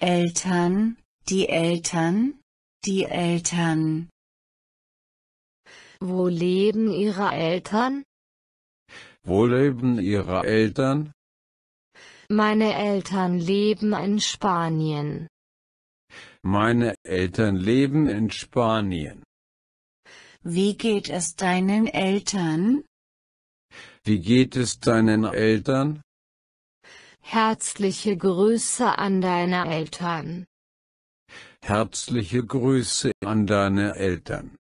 Eltern, die Eltern, die Eltern. Wo leben Ihre Eltern? Wo leben Ihre Eltern? Meine Eltern leben in Spanien. Meine Eltern leben in Spanien. Wie geht es deinen Eltern? Wie geht es deinen Eltern? Herzliche Grüße an deine Eltern. Herzliche Grüße an deine Eltern.